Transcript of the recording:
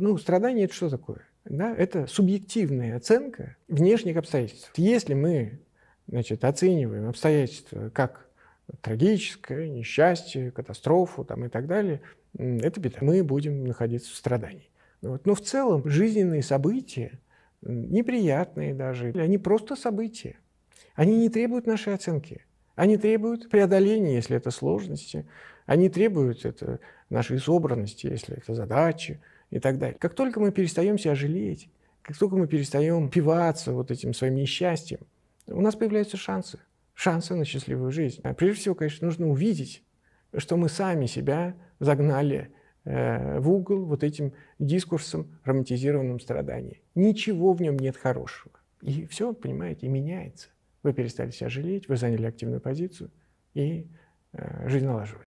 Ну, страдание это что такое? Да? Это субъективная оценка внешних обстоятельств. Если мы значит, оцениваем обстоятельства как трагическое, несчастье, катастрофу там, и так далее, это беда. Мы будем находиться в страдании. Вот. Но в целом жизненные события, неприятные даже, они просто события. Они не требуют нашей оценки. Они требуют преодоления, если это сложности. Они требуют это, нашей собранности, если это задачи и так далее. Как только мы перестаем себя жалеть, как только мы перестаем пиваться вот этим своим несчастьем, у нас появляются шансы. Шансы на счастливую жизнь. А прежде всего, конечно, нужно увидеть, что мы сами себя загнали э, в угол вот этим дискурсом романтизированным страданий. Ничего в нем нет хорошего. И все, понимаете, меняется. Вы перестали себя жалеть, вы заняли активную позицию, и э, жизнь налаживается.